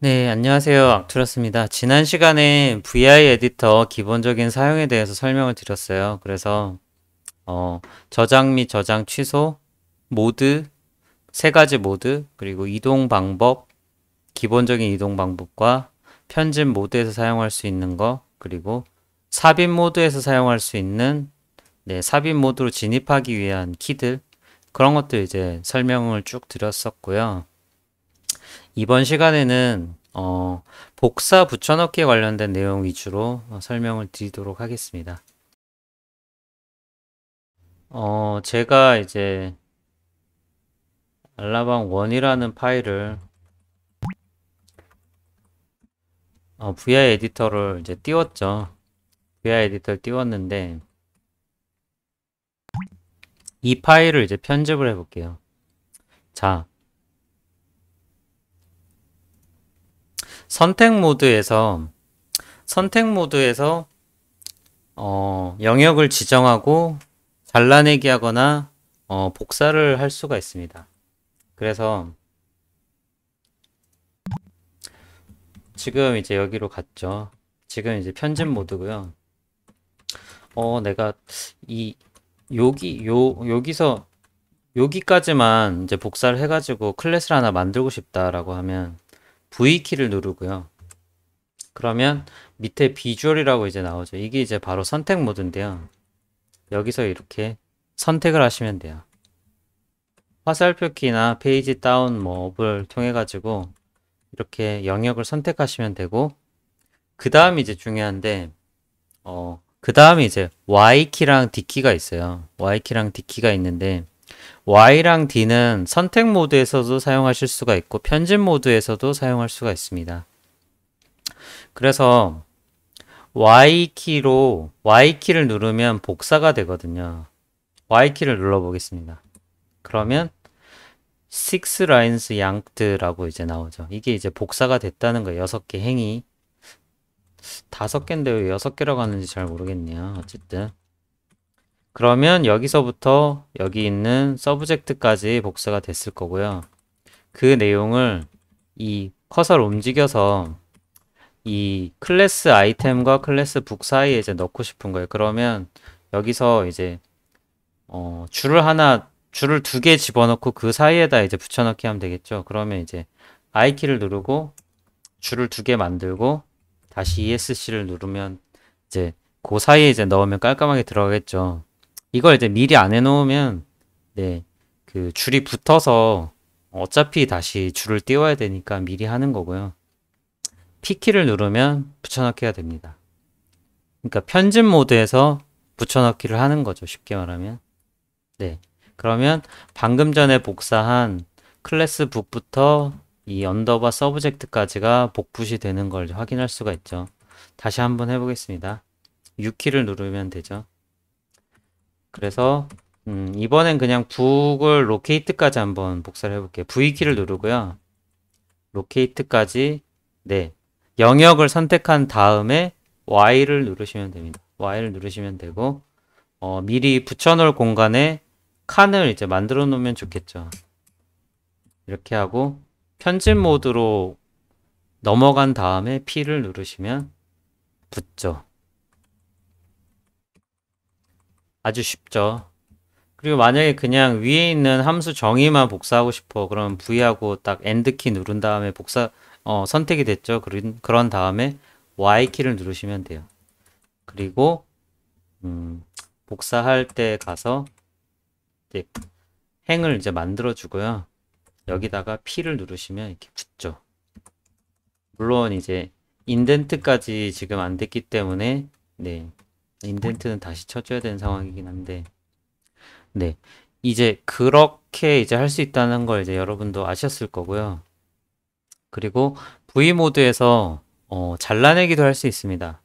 네, 안녕하세요. 악투라스입니다. 지난 시간에 VI 에디터 기본적인 사용에 대해서 설명을 드렸어요. 그래서 어, 저장 및 저장 취소, 모드, 세 가지 모드, 그리고 이동 방법, 기본적인 이동 방법과 편집 모드에서 사용할 수 있는 거, 그리고 삽입 모드에서 사용할 수 있는 네, 삽입 모드로 진입하기 위한 키들 그런 것도 이제 설명을 쭉 드렸었고요. 이번 시간에는 어, 복사 붙여넣기에 관련된 내용 위주로 어, 설명을 드리도록 하겠습니다. 어, 제가 이제 알라방 1이라는 파일을 어, VI 에디터를 이제 띄웠죠. VI 에디터를 띄웠는데 이 파일을 이제 편집을 해볼게요. 자, 선택 모드에서 선택 모드에서 어, 영역을 지정하고 잘라내기 하거나 어, 복사를 할 수가 있습니다. 그래서 지금 이제 여기로 갔죠. 지금 이제 편집 모드고요. 어, 내가 이 여기 요 여기서 여기까지만 이제 복사를 해가지고 클래스를 하나 만들고 싶다라고 하면 V키를 누르고요. 그러면 밑에 비주얼이라고 이제 나오죠. 이게 이제 바로 선택 모드인데요. 여기서 이렇게 선택을 하시면 돼요. 화살표 키나 페이지 다운 뭐 업을 통해 가지고 이렇게 영역을 선택하시면 되고 그 다음이 이제 중요한데 어, 그 다음에 이제 Y키랑 D키가 있어요. Y키랑 D키가 있는데 Y랑 D는 선택 모드에서도 사용하실 수가 있고 편집 모드에서도 사용할 수가 있습니다. 그래서 Y키로 Y키를 누르면 복사가 되거든요. Y키를 눌러보겠습니다. 그러면 6 lines yanked라고 이제 나오죠. 이게 이제 복사가 됐다는 거예요. 6개 행이. 5개인데 왜 6개라고 하는지 잘 모르겠네요. 어쨌든 그러면 여기서부터 여기 있는 서브젝트까지 복사가 됐을 거고요. 그 내용을 이 커서를 움직여서 이 클래스 아이템과 클래스 북 사이에 이제 넣고 싶은 거예요. 그러면 여기서 이제 어, 줄을 하나 줄을 두 개 집어넣고 그 사이에다 이제 붙여넣기 하면 되겠죠. 그러면 이제 I 키를 누르고 줄을 두 개 만들고 다시 ESC를 누르면 이제 그 사이에 이제 넣으면 깔끔하게 들어가겠죠. 이걸 이제 미리 안 해놓으면 네그 줄이 붙어서 어차피 다시 줄을 띄워야 되니까 미리 하는 거고요. P키를 누르면 붙여넣기 해야 됩니다. 그러니까 편집 모드에서 붙여넣기를 하는 거죠. 쉽게 말하면. 네. 그러면 방금 전에 복사한 클래스 북부터 이 언더바 서브젝트까지가 복붙이 되는 걸 확인할 수가 있죠. 다시 한번 해보겠습니다. U키를 누르면 되죠. 그래서 음, 이번엔 그냥 북을 로케이트까지 한번 복사를 해볼게요. V키를 누르고요. 로케이트까지 네 영역을 선택한 다음에 Y를 누르시면 됩니다. Y를 누르시면 되고 어, 미리 붙여놓을 공간에 칸을 이제 만들어 놓으면 좋겠죠. 이렇게 하고 편집 모드로 넘어간 다음에 P를 누르시면 붙죠. 아주 쉽죠. 그리고 만약에 그냥 위에 있는 함수 정의만 복사하고 싶어. 그럼 V하고 딱 엔드키 누른 다음에 복사 어, 선택이 됐죠. 그런 그런 다음에 Y키를 누르시면 돼요. 그리고 음, 복사할 때 가서 이제 행을 이제 만들어 주고요. 여기다가 P를 누르시면 이렇게 붙죠. 물론 이제 인덴트까지 지금 안 됐기 때문에 네 인덴트는 다시 쳐줘야 되는 상황이긴 한데 네 이제 그렇게 이제 할 수 있다는 걸 이제 여러분도 아셨을 거고요 그리고 V 모드에서 어, 잘라내기도 할 수 있습니다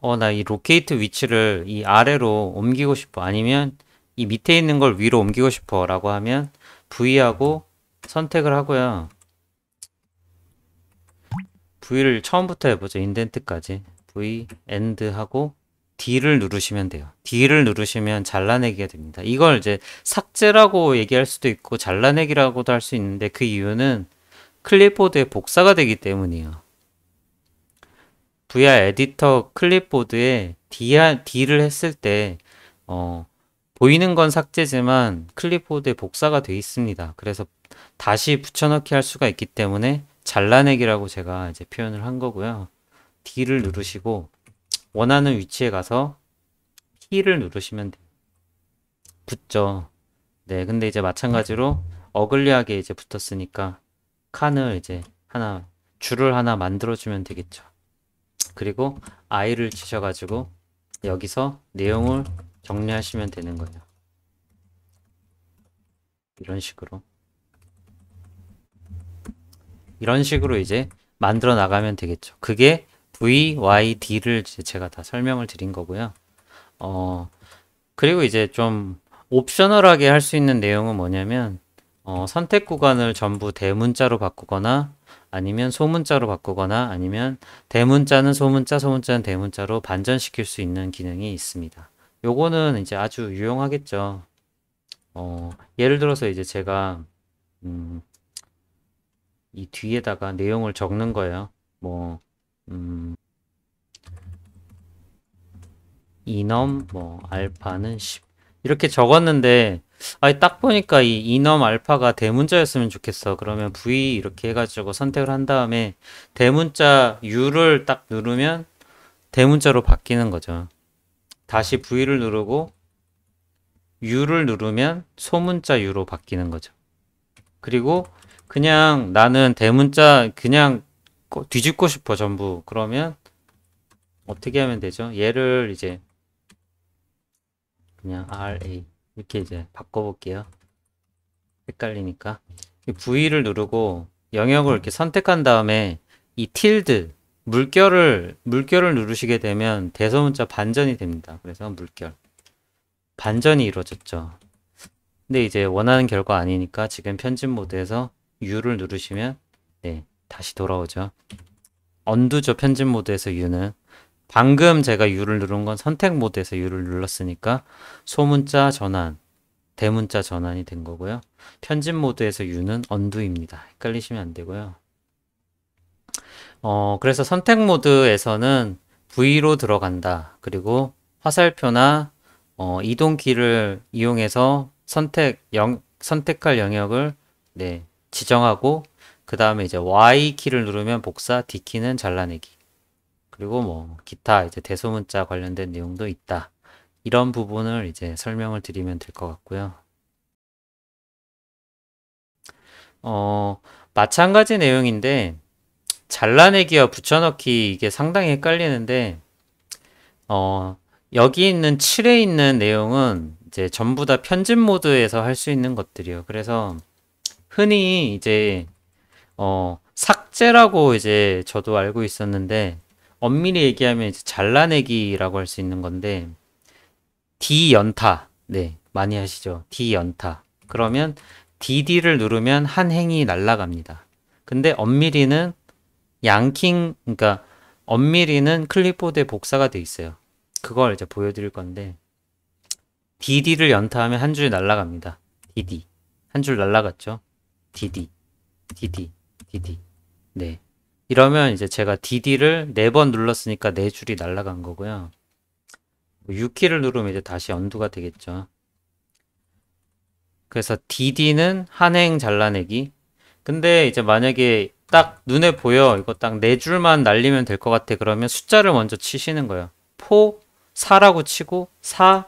어 나 이 로케이트 위치를 이 아래로 옮기고 싶어 아니면 이 밑에 있는 걸 위로 옮기고 싶어 라고 하면 V하고 선택을 하고요 V를 처음부터 해보죠 인덴트까지 V, END 하고 D를 누르시면 돼요. D를 누르시면 잘라내기가 됩니다. 이걸 이제 삭제라고 얘기할 수도 있고 잘라내기라고도 할 수 있는데 그 이유는 클립보드에 복사가 되기 때문이에요. VR 에디터 클립보드에 D, 를 했을 때 어, 보이는 건 삭제지만 클립보드에 복사가 되어 있습니다. 그래서 다시 붙여넣기 할 수가 있기 때문에 잘라내기라고 제가 이제 표현을 한 거고요. D를 음. 누르시고 원하는 위치에 가서 키를 누르시면 돼요. 붙죠. 네, 근데 이제 마찬가지로 어글리하게 이제 붙었으니까 칸을 이제 하나, 줄을 하나 만들어주면 되겠죠. 그리고 I를 치셔가지고 여기서 내용을 정리하시면 되는 거예요. 이런 식으로. 이런 식으로 이제 만들어 나가면 되겠죠. 그게 V, Y, D를 제가 다 설명을 드린 거고요. 어, 그리고 이제 좀 옵셔널하게 할 수 있는 내용은 뭐냐면 어, 선택 구간을 전부 대문자로 바꾸거나 아니면 소문자로 바꾸거나 아니면 대문자는 소문자, 소문자는 대문자로 반전시킬 수 있는 기능이 있습니다. 요거는 이제 아주 유용하겠죠. 어, 예를 들어서 이제 제가 음, 이 뒤에다가 내용을 적는 거예요. 뭐 음, 이넘 뭐 알파는 10 이렇게 적었는데 아니 딱 보니까 이 이넘 알파가 대문자였으면 좋겠어 그러면 V 이렇게 해가지고 선택을 한 다음에 대문자 U를 딱 누르면 대문자로 바뀌는 거죠 다시 V를 누르고 U를 누르면 소문자 U로 바뀌는 거죠 그리고 그냥 나는 대문자 그냥 거, 뒤집고 싶어 전부 그러면 어떻게 하면 되죠 얘를 이제 그냥 RA 이렇게 이제 바꿔볼게요 헷갈리니까 V를 누르고 영역을 이렇게 선택한 다음에 이 틸드 물결을 물결을 누르시게 되면 대소문자 반전이 됩니다 그래서 물결 반전이 이루어졌죠 근데 이제 원하는 결과 아니니까 지금 편집 모드에서 U를 누르시면 네 다시 돌아오죠. 언두죠, 편집 모드에서 U는. 방금 제가 U를 누른 건 선택 모드에서 U를 눌렀으니까 소문자 전환, 대문자 전환이 된 거고요. 편집 모드에서 U는 언두입니다. 헷갈리시면 안 되고요. 어, 그래서 선택 모드에서는 V로 들어간다. 그리고 화살표나 어, 이동키를 이용해서 선택 영, 선택할 영역을 네, 지정하고 그 다음에 이제 Y키를 누르면 복사, D키는 잘라내기. 그리고 뭐 기타 이제 대소문자 관련된 내용도 있다. 이런 부분을 이제 설명을 드리면 될 것 같고요. 어, 마찬가지 내용인데 잘라내기와 붙여넣기 이게 상당히 헷갈리는데 어, 여기 있는 7에 있는 내용은 이제 전부 다 편집 모드에서 할 수 있는 것들이요. 그래서 흔히 이제 어, 삭제라고 이제 저도 알고 있었는데 엄밀히 얘기하면 이제 잘라내기라고 할 수 있는 건데 D 연타 네 많이 하시죠 D 연타 그러면 DD를 누르면 한 행이 날라갑니다 근데 엄밀히는 양킹 그러니까 엄밀히는 클립보드에 복사가 돼 있어요 그걸 이제 보여드릴 건데 DD를 연타하면 한 줄 날라갑니다 DD 한 줄 날라갔죠 DD DD DD. 네. 이러면 이제 제가 DD를 네 번 눌렀으니까 네줄이 날라간 거고요. 6키를 뭐 누르면 이제 다시 연두가 되겠죠. 그래서 DD는 한행 잘라내기. 근데 이제 만약에 딱 눈에 보여. 이거 딱 네줄만 날리면 될 것 같아. 그러면 숫자를 먼저 치시는 거예요. 포, 4라고 치고 4,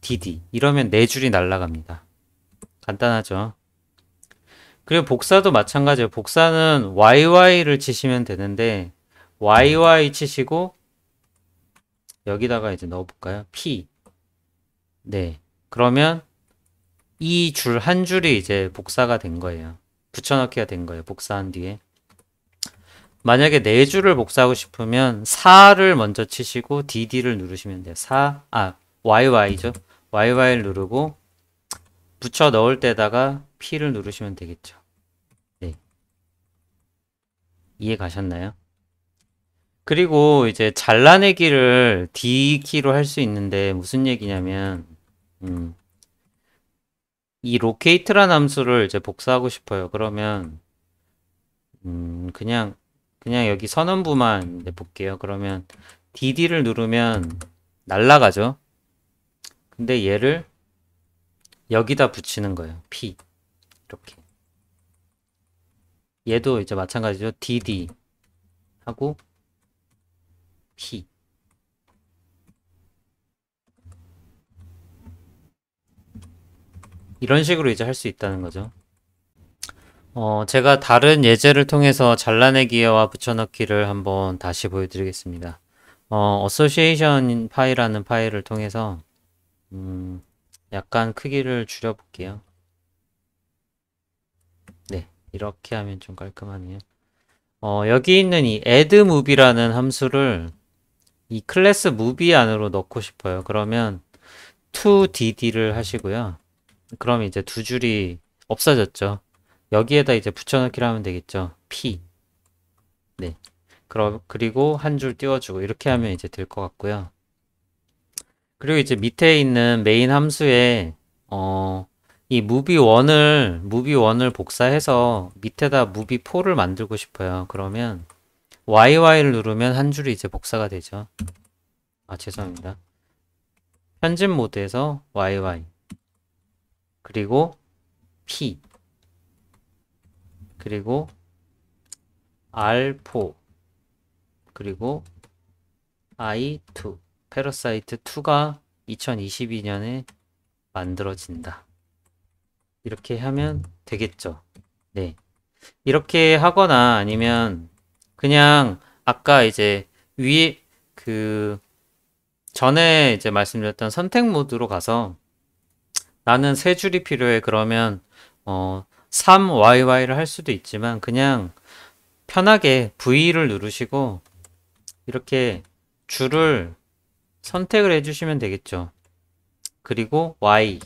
DD. 이러면 네줄이 날라갑니다. 간단하죠. 그리고 복사도 마찬가지예요. 복사는 YY를 치시면 되는데 YY 치시고 여기다가 이제 넣어볼까요? P 네 그러면 이 줄 한 줄이 이제 복사가 된 거예요. 붙여넣기가 된 거예요. 복사한 뒤에 만약에 네 줄을 복사하고 싶으면 4를 먼저 치시고 DD를 누르시면 돼요. 4, 아 YY죠. YY를 누르고 붙여 넣을 때다가 P를 누르시면 되겠죠. 이해 가셨나요? 그리고 이제 잘라내기를 D키로 할 수 있는데 무슨 얘기냐면 음, 이 로케이트라는 함수를 이제 복사하고 싶어요. 그러면 음, 그냥 그냥 여기 선언부만 볼게요. 그러면 DD를 누르면 날라가죠. 근데 얘를 여기다 붙이는 거예요. P 이렇게 얘도 이제 마찬가지죠. DD 하고 P 이런 식으로 이제 할 수 있다는 거죠. 어, 제가 다른 예제를 통해서 잘라내기와 붙여넣기를 한번 다시 보여드리겠습니다. 어, association 파일이라는 파일을 통해서 음, 약간 크기를 줄여볼게요. 이렇게 하면 좀 깔끔하네요. 어, 여기 있는 이 addMovie라는 함수를 이 클래스 무비 안으로 넣고 싶어요. 그러면 todd를 하시고요. 그럼 이제 두 줄이 없어졌죠. 여기에다 이제 붙여넣기를 하면 되겠죠. p 네. 그럼 그리고 한 줄 띄워주고 이렇게 하면 이제 될 것 같고요. 그리고 이제 밑에 있는 메인 함수에 어이 무비1을 무비1을 복사해서 밑에다 무비4를 만들고 싶어요. 그러면 YY를 누르면 한 줄이 이제 복사가 되죠. 아 죄송합니다. 편집 모드에서 YY 그리고 P 그리고 R4 그리고 I2 패러사이트 2가 2022년에 만들어진다. 이렇게 하면 되겠죠. 네. 이렇게 하거나 아니면 그냥 아까 이제 위에 그 전에 이제 말씀드렸던 선택 모드로 가서 나는 세 줄이 필요해 그러면 어 3YY를 할 수도 있지만 그냥 편하게 V를 누르시고 이렇게 줄을 선택을 해주시면 되겠죠. 그리고 Y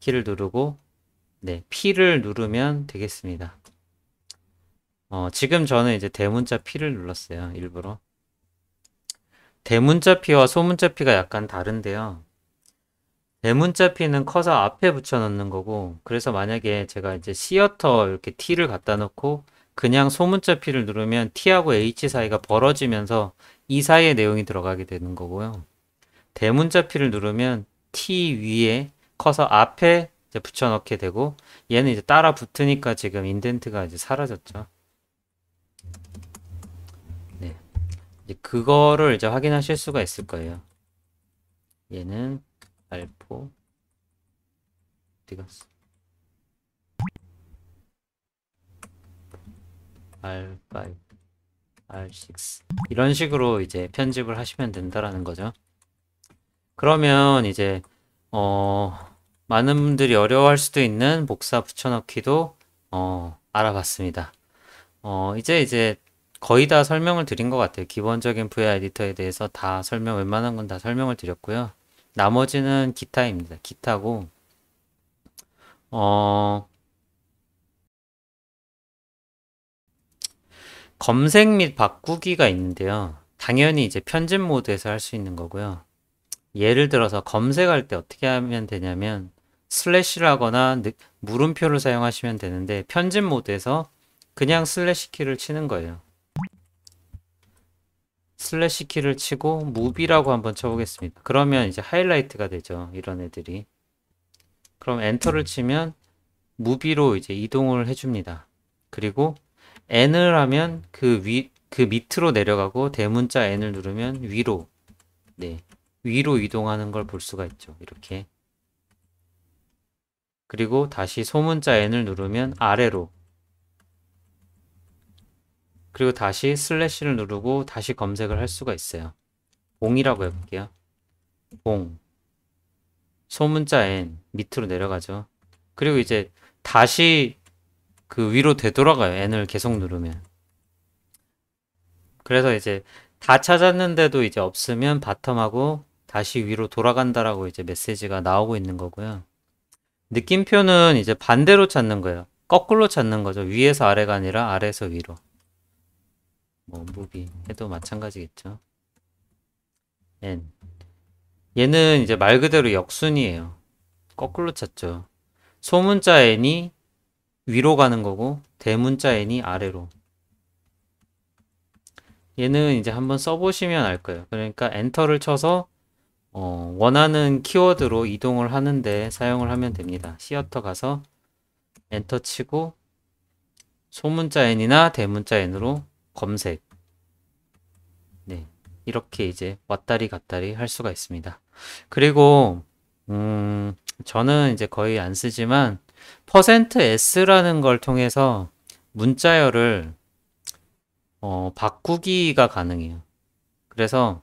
키를 누르고 네, P를 누르면 되겠습니다. 어, 지금 저는 이제 대문자 P를 눌렀어요. 일부러. 대문자 P와 소문자 P가 약간 다른데요. 대문자 P는 커서 앞에 붙여넣는 거고 그래서 만약에 제가 이제 시어터 이렇게 T를 갖다 놓고 그냥 소문자 P를 누르면 T하고 H 사이가 벌어지면서 이 사이에 내용이 들어가게 되는 거고요. 대문자 P를 누르면 T 위에 커서 앞에 이제 붙여넣게 되고 얘는 이제 따라 붙으니까 지금 인덴트가 이제 사라졌죠. 네, 이제 그거를 이제 확인하실 수가 있을 거예요. 얘는 알포 어디 갔어? R5, R6 이런 식으로 이제 편집을 하시면 된다라는 거죠. 그러면 이제 어 많은 분들이 어려워할 수도 있는 복사 붙여넣기도 어, 알아봤습니다. 어, 이제 이제 거의 다 설명을 드린 것 같아요. 기본적인 VR 에디터에 대해서 다 설명, 웬만한 건 다 설명을 드렸고요. 나머지는 기타입니다. 기타고, 어, 검색 및 바꾸기가 있는데요. 당연히 이제 편집 모드에서 할 수 있는 거고요. 예를 들어서 검색할 때 어떻게 하면 되냐면, 슬래시라거나 물음표를 사용하시면 되는데 편집 모드에서 그냥 슬래시 키를 치는 거예요. 슬래시 키를 치고 무비라고 한번 쳐보겠습니다. 그러면 이제 하이라이트가 되죠. 이런 애들이. 그럼 엔터를 치면 무비로 이제 이동을 해줍니다. 그리고 N을 하면 그 위, 그 밑으로 내려가고 대문자 N을 누르면 위로, 네, 위로 이동하는 걸 볼 수가 있죠. 이렇게. 그리고 다시 소문자 n을 누르면 아래로 그리고 다시 슬래시를 누르고 다시 검색을 할 수가 있어요. 봉이라고 해볼게요. 봉 소문자 n 밑으로 내려가죠. 그리고 이제 다시 그 위로 되돌아가요. n을 계속 누르면. 그래서 이제 다 찾았는데도 이제 없으면 바텀하고 다시 위로 돌아간다라고 이제 메시지가 나오고 있는 거고요. 느낌표는 이제 반대로 찾는 거예요. 거꾸로 찾는 거죠. 위에서 아래가 아니라 아래에서 위로. 뭐 무비 해도 마찬가지겠죠. n 얘는 이제 말 그대로 역순이에요. 거꾸로 찾죠. 소문자 n이 위로 가는 거고 대문자 n이 아래로. 얘는 이제 한번 써보시면 알 거예요. 그러니까 엔터를 쳐서 어, 원하는 키워드로 이동을 하는데 사용을 하면 됩니다. 시어터 가서 엔터 치고 소문자 n이나 대문자 n으로 검색 네 이렇게 이제 왔다리 갔다리 할 수가 있습니다. 그리고 음, 저는 이제 거의 안 쓰지만 퍼센트 %s라는 걸 통해서 문자열을 어, 바꾸기가 가능해요. 그래서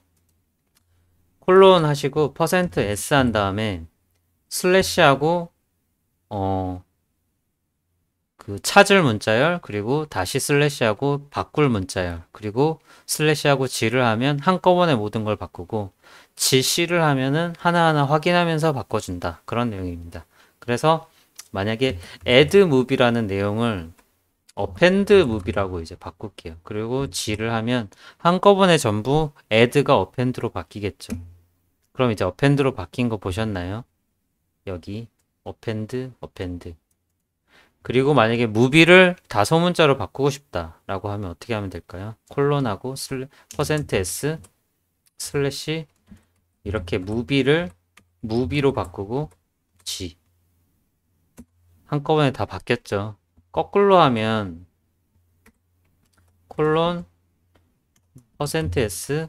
콜론 하시고 퍼센트 %s 한 다음에 슬래시하고 어 그 찾을 문자열 그리고 다시 슬래시하고 바꿀 문자열 그리고 슬래시하고 g를 하면 한꺼번에 모든 걸 바꾸고 gc를 하면은 하나하나 확인하면서 바꿔준다 그런 내용입니다. 그래서 만약에 add move라는 내용을 append move라고 이제 바꿀게요. 그리고 g를 하면 한꺼번에 전부 add가 append로 바뀌겠죠. 그럼 이제 어펜드로 바뀐 거 보셨나요? 여기 어펜드, 어펜드. 그리고 만약에 무비를 다소문자로 바꾸고 싶다라고 하면 어떻게 하면 될까요? 콜론하고 슬래, 퍼센트 s 슬래시 이렇게 무비를 무비로 바꾸고 g 한꺼번에 다 바뀌었죠. 거꾸로 하면 콜론 퍼센트 s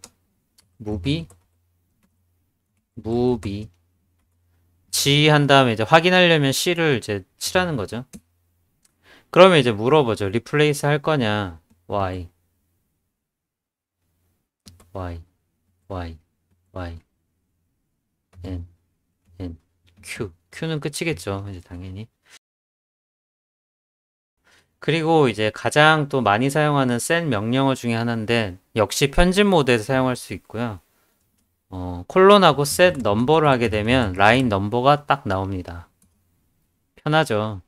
무비 무비 G 한 다음에 이제 확인하려면 C를 이제 칠하는 거죠. 그러면 이제 물어보죠. 리플레이스 할 거냐? Y Y Y Y N N Q Q는 끝이겠죠. 이제 당연히. 그리고 이제 가장 또 많이 사용하는 센 명령어 중에 하나인데 역시 편집 모드에서 사용할 수 있고요. 어, 콜론하고 셋 넘버를 하게 되면 라인 넘버가 딱 나옵니다. 편하죠.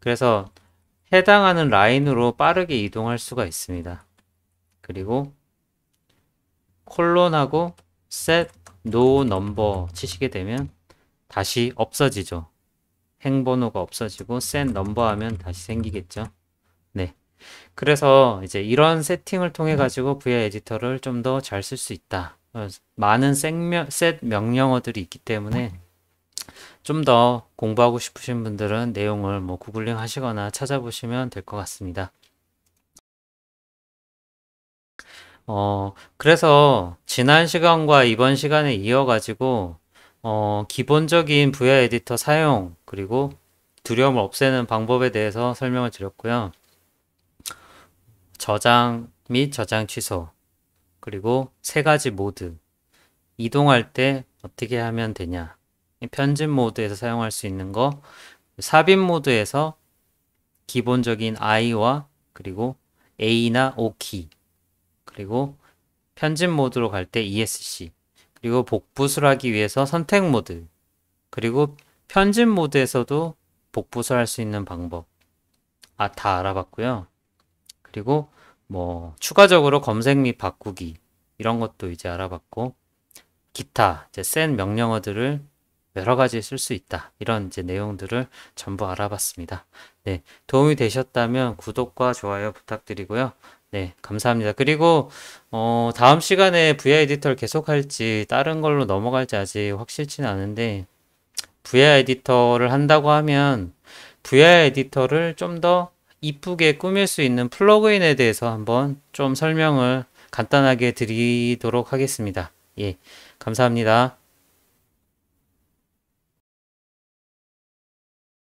그래서 해당하는 라인으로 빠르게 이동할 수가 있습니다. 그리고 콜론하고 셋 노 넘버 치시게 되면 다시 없어지죠. 행번호가 없어지고 셋 넘버 하면 다시 생기겠죠. 네. 그래서 이제 이런 세팅을 통해 가지고 VI 에디터를 좀 더 잘 쓸 수 있다. 어, 많은 셋 명령어들이 있기 때문에 좀 더 공부하고 싶으신 분들은 내용을 뭐 구글링 하시거나 찾아보시면 될 것 같습니다. 어, 그래서 지난 시간과 이번 시간에 이어가지고 어, 기본적인 부야 에디터 사용 그리고 두려움을 없애는 방법에 대해서 설명을 드렸고요. 저장 및 저장 취소 그리고 세 가지 모드 이동할 때 어떻게 하면 되냐 편집 모드에서 사용할 수 있는 거 삽입 모드에서 기본적인 I와 그리고 A나 O키 그리고 편집 모드로 갈 때 ESC 그리고 복붙을 하기 위해서 선택 모드 그리고 편집 모드에서도 복붙을 할 수 있는 방법 아 다 알아봤고요 그리고 뭐 추가적으로 검색 및 바꾸기 이런 것도 이제 알아봤고 기타 이제 센 명령어들을 여러 가지 쓸 수 있다 이런 이제 내용들을 전부 알아봤습니다. 네 도움이 되셨다면 구독과 좋아요 부탁드리고요. 네, 감사합니다. 그리고 어, 다음 시간에 VI 에디터를 계속할지 다른 걸로 넘어갈지 아직 확실치는 않은데 VI 에디터를 한다고 하면 VI 에디터를 좀더 이쁘게 꾸밀 수 있는 플러그인에 대해서 한번 좀 설명을 간단하게 드리도록 하겠습니다. 예, 감사합니다.